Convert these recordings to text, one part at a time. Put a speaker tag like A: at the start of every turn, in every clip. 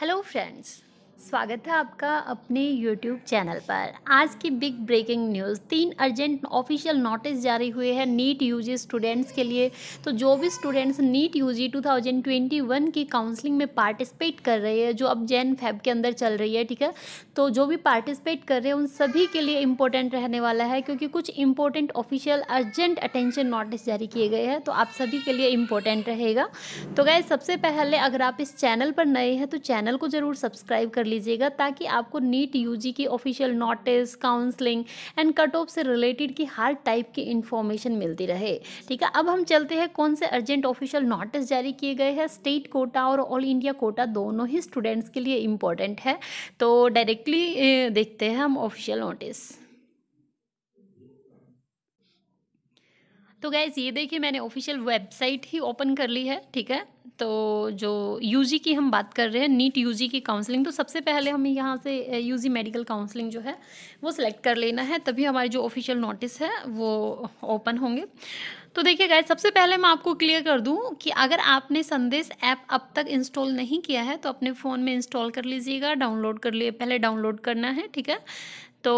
A: Hello friends. स्वागत है आपका अपने YouTube चैनल पर आज की बिग ब्रेकिंग न्यूज़ तीन अर्जेंट ऑफिशियल नोटिस जारी हुए हैं नीट यूजी स्टूडेंट्स के लिए तो जो भी स्टूडेंट्स नीट यूजी 2021 की काउंसलिंग में पार्टिसिपेट कर रहे हैं जो अब जैन फैब के अंदर चल रही है ठीक है तो जो भी पार्टिसिपेट कर रहे हैं उन सभी के लिए इम्पोर्टेंट रहने वाला है क्योंकि कुछ important official urgent attention notice जारी किए गए हैं तो आप सभी के लिए इम्पोर्टेंट रहेगा तो गए सबसे पहले अगर आप इस चैनल पर नए हैं तो चैनल को ज़रूर सब्सक्राइब कर लीजिएगा ताकि आपको नीट यूजी की official notice counselling and cut off से रिलेटेड की हर टाइप की इन्फॉर्मेशन मिलती रहे ठीक है अब हम चलते हैं कौन से अर्जेंट ऑफिशियल नोटिस जारी किए गए हैं स्टेट कोटा और ऑल इंडिया कोटा दोनों ही स्टूडेंट्स के लिए इम्पोर्टेंट है तो डायरेक्टली देखते हैं हम ऑफिशियल नोटिस तो गैस ये देखिए मैंने ऑफिशियल वेबसाइट ही ओपन कर ली है ठीक है तो जो यूजी की हम बात कर रहे हैं नीट यूजी की काउंसलिंग तो सबसे पहले हमें यहाँ से यूजी मेडिकल काउंसलिंग जो है वो सिलेक्ट कर लेना है तभी हमारी जो ऑफिशियल नोटिस है वो ओपन होंगे तो देखिए गाय सबसे पहले मैं आपको क्लियर कर दूं कि अगर आपने संदेश ऐप अब तक इंस्टॉल नहीं किया है तो अपने फ़ोन में इंस्टॉल कर लीजिएगा डाउनलोड कर लिए पहले डाउनलोड करना है ठीक है तो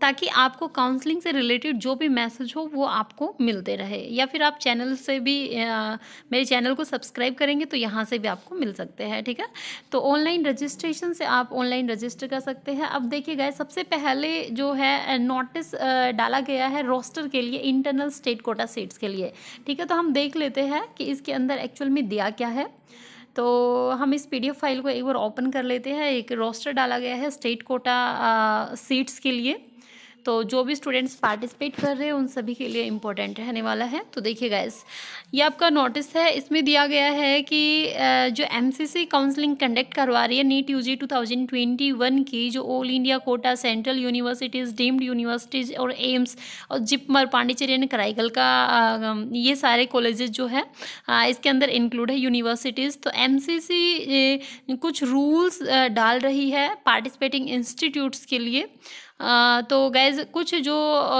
A: ताकि आपको काउंसलिंग से रिलेटेड जो भी मैसेज हो वो आपको मिलते रहे या फिर आप चैनल से भी आ, मेरे चैनल को सब्सक्राइब करेंगे तो यहाँ से भी आपको मिल सकते हैं ठीक है तो ऑनलाइन रजिस्ट्रेशन से आप ऑनलाइन रजिस्टर कर सकते हैं अब देखिए गए सबसे पहले जो है नोटिस डाला गया है रोस्टर के लिए इंटरनल स्टेट कोटा सीट्स के लिए ठीक है तो हम देख लेते हैं कि इसके अंदर एक्चुअल में दिया क्या है तो हम इस पीडीएफ फाइल को एक बार ओपन कर लेते हैं एक रोस्टर डाला गया है स्टेट कोटा सीट्स के लिए तो जो भी स्टूडेंट्स पार्टिसिपेट कर रहे हैं उन सभी के लिए इम्पोर्टेंट रहने वाला है तो देखिए गाइस ये आपका नोटिस है इसमें दिया गया है कि जो एमसीसी काउंसलिंग कंडक्ट करवा रही है नीट यूजी 2021 की जो all India quota central universities deemed universities और एम्स और जिपमर पांडिचेरी एंड कराइकल का ये सारे कॉलेजेस जो है इसके अंदर इंक्लूड है यूनिवर्सिटीज़ तो एम कुछ रूल्स डाल रही है पार्टिसिपेटिंग इंस्टीट्यूट्स के लिए तो गैज़ कुछ जो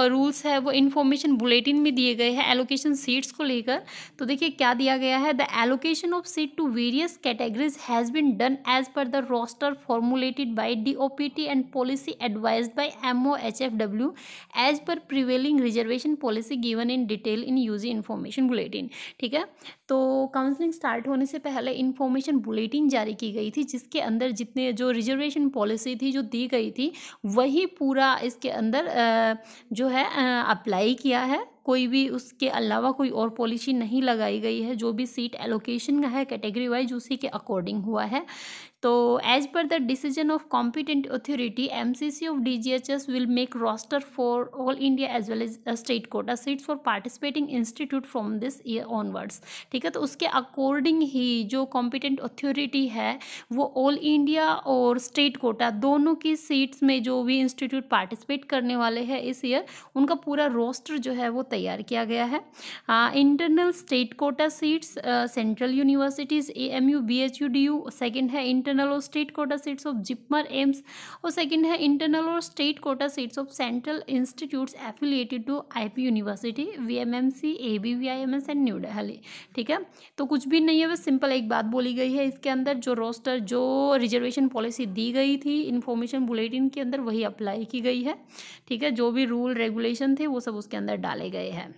A: रूल्स है वो इन्फॉर्मेशन बुलेटिन में दिए गए हैं एलोकेशन सीट्स को लेकर तो देखिए क्या दिया गया है the allocation of seat to various categories has been done as per the roster formulated by D O P T and policy advise by M O H F W as per prevailing reservation policy given in detail in UG information bulletin ठीक है तो counselling start होने से पहले information bulletin जारी की गई थी जिसके अंदर जितने जो रिजर्वेशन पॉलिसी थी जो दी गई थी वही पूरी पूरा इसके अंदर जो है अप्लाई किया है कोई भी उसके अलावा कोई और पॉलिसी नहीं लगाई गई है जो भी सीट एलोकेशन का है कैटेगरी वाइज उसी के अकॉर्डिंग हुआ है तो as per the decision of competent authority M C C of D G H S will make roster for all India as well as state quota seats for participating institute from this year onwards ठीक है तो उसके according ही जो competent authority है वो all India और state quota दोनों की सीट्स में जो भी इंस्टीट्यूट पार्टिसिपेट करने वाले हैं इस ईयर उनका पूरा रोस्टर जो है वो तैयार किया गया है internal state quota seats central universities A M U B H U D U second है इंटर इंटरनल और state quota seats of JIPMER AIIMS और सेकेंड है इंटरनल और state quota seats of central institutes affiliated to IP university VMMC ABVIMS and new Delhi ठीक है तो कुछ भी नहीं है बस सिंपल एक बात बोली गई है इसके अंदर जो रोस्टर जो रिजर्वेशन पॉलिसी दी गई थी इन्फॉर्मेशन बुलेटिन के अंदर वही अप्लाई की गई है ठीक है जो भी रूल रेगुलेशन थे वो सब उसके अंदर डाले गए हैं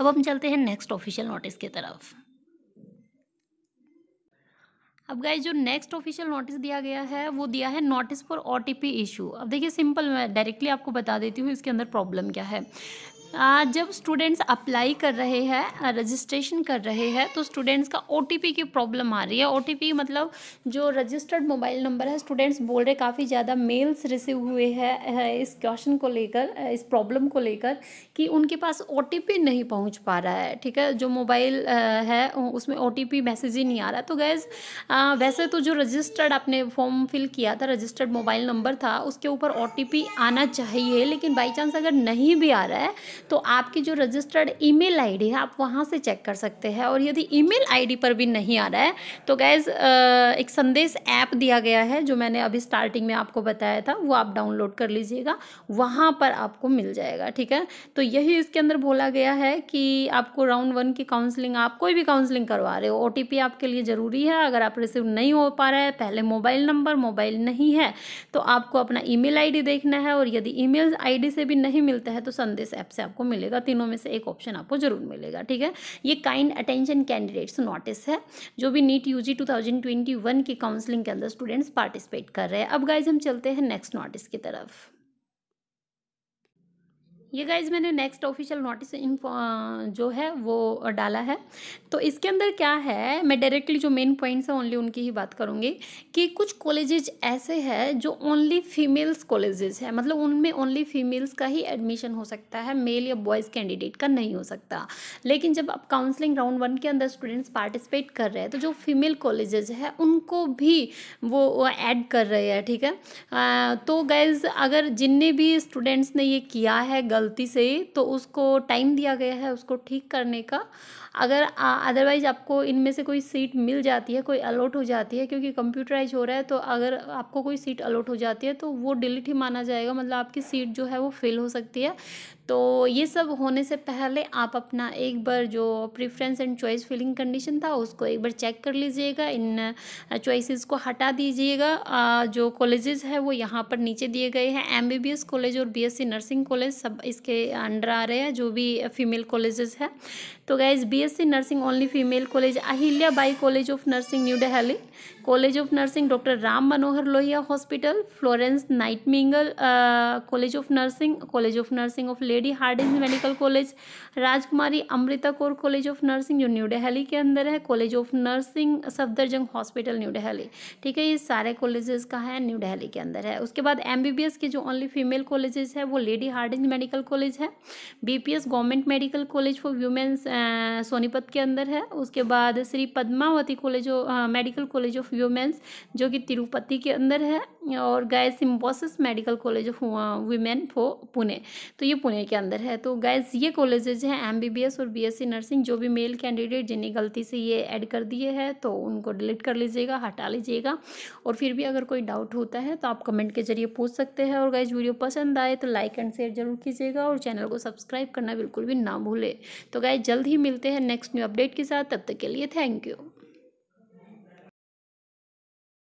A: अब हम चलते हैं नेक्स्ट ऑफिशियल नोटिस की तरफ अब गाइज जो नेक्स्ट ऑफिशियल नोटिस दिया गया है वो दिया है notice for O T P issue अब देखिए सिंपल मैं डायरेक्टली आपको बता देती हूँ इसके अंदर प्रॉब्लम क्या है जब स्टूडेंट्स अप्लाई कर रहे हैं रजिस्ट्रेशन कर रहे हैं तो स्टूडेंट्स का ओ की प्रॉब्लम आ रही है ओ मतलब जो रजिस्टर्ड मोबाइल नंबर है स्टूडेंट्स बोल रहे काफ़ी ज़्यादा मेल्स रिसीव हुए हैं इस क्वेश्चन को लेकर इस प्रॉब्लम को लेकर कि उनके पास ओ नहीं पहुँच पा रहा है ठीक है जो मोबाइल है उसमें ओ मैसेज ही नहीं आ रहा तो गैज़ वैसे तो जो रजिस्टर्ड आपने फॉर्म फिल किया था रजिस्टर्ड मोबाइल नंबर था उसके ऊपर ओ आना चाहिए लेकिन बाई चांस अगर नहीं भी आ रहा है तो आपकी जो रजिस्टर्ड ईमेल आईडी है आप वहाँ से चेक कर सकते हैं और यदि ईमेल आईडी पर भी नहीं आ रहा है तो गैज़ एक संदेश ऐप दिया गया है जो मैंने अभी स्टार्टिंग में आपको बताया था वो आप डाउनलोड कर लीजिएगा वहाँ पर आपको मिल जाएगा ठीक है तो यही इसके अंदर बोला गया है कि आपको राउंड वन की काउंसलिंग आप कोई भी काउंसलिंग करवा रहे हो ओ आपके लिए ज़रूरी है अगर आप रिसीव नहीं हो पा रहा है पहले मोबाइल नंबर मोबाइल नहीं है तो आपको अपना ईमेल आईडी देखना है और यदि ईमेल आईडी से भी नहीं मिलता है तो संदेश ऐप से आपको आपको मिलेगा तीनों में से एक ऑप्शन आपको जरूर मिलेगा ठीक है ये काइंड अटेंशन कैंडिडेट्स नोटिस है जो भी नीट यू जी की काउंसलिंग के अंदर स्टूडेंट्स पार्टिसिपेट कर रहे हैं अब गाइज हम चलते हैं नेक्स्ट नोटिस की तरफ ये गाइज मैंने नेक्स्ट ऑफिशियल नोटिस जो है वो डाला है तो इसके अंदर क्या है मैं डायरेक्टली जो मेन पॉइंट्स हैं ओनली उनकी ही बात करूँगी कि कुछ कॉलेजेज ऐसे हैं जो ओनली फीमेल्स कॉलेजेस हैं मतलब उनमें ओनली फीमेल्स का ही एडमिशन हो सकता है मेल या बॉयज़ कैंडिडेट का नहीं हो सकता लेकिन जब आप काउंसलिंग राउंड वन के अंदर स्टूडेंट्स पार्टिसिपेट कर रहे हैं तो जो फीमेल कॉलेजेज है उनको भी वो ऐड कर रहे हैं ठीक है आ, तो गाइज अगर जिनने भी स्टूडेंट्स ने ये किया है गलती से तो उसको टाइम दिया गया है उसको ठीक करने का अगर अदरवाइज आपको इनमें से कोई सीट मिल जाती है कोई अलॉट हो जाती है क्योंकि कंप्यूटराइज हो रहा है तो अगर आपको कोई सीट अलॉट हो जाती है तो वो डिलीट ही माना जाएगा मतलब आपकी सीट जो है वो फेल हो सकती है तो ये सब होने से पहले आप अपना एक बार जो preference and choice filling condition था उसको एक बार चेक कर लीजिएगा इन चॉइसेस को हटा दीजिएगा जो कॉलेजेस है वो यहाँ पर नीचे दिए गए हैं एम कॉलेज और बी नर्सिंग कॉलेज सब इसके अंडर आ रहे हैं जो भी फीमेल कॉलेजेस है तो guys BSc nursing only female college Ahilya Bai college of nursing new Delhi college of nursing doctor Ram Manohar Lohia hospital Florence Nightingale college of nursing college of nursing of Lady Hardinge medical college Rajkumari Amrita Kaur college of nursing जो new Delhi के अंदर है college of nursing Safdarjung hospital new Delhi ठीक है ये सारे colleges का है न्यू दिल्ली के अंदर है उसके बाद एम के जो ओनली फीमेल कॉलेजेस है वो Lady Hardinge medical medical college है BPS government medical college for womens Sonipat के अंदर है उसके बाद Shri Padmavati college medical college of womens जो कि तिरुपति के अंदर है और गाय Symbiosis medical college of women for Pune तो ये पुणे के अंदर है तो गैस ये कॉलेजेज हैं एमबीबीएस और बीएससी नर्सिंग जो भी मेल कैंडिडेट जिन्हें गलती से ये ऐड कर दिए हैं तो उनको डिलीट कर लीजिएगा हटा लीजिएगा और फिर भी अगर कोई डाउट होता है तो आप कमेंट के जरिए पूछ सकते हैं और गाइज वीडियो पसंद आए तो लाइक एंड शेयर जरूर कीजिएगा करिएगा और चैनल को सब्सक्राइब करना बिल्कुल भी ना भूले तो गाय जल्द ही मिलते हैं नेक्स्ट न्यू अपडेट के साथ तब तक के लिए थैंक यू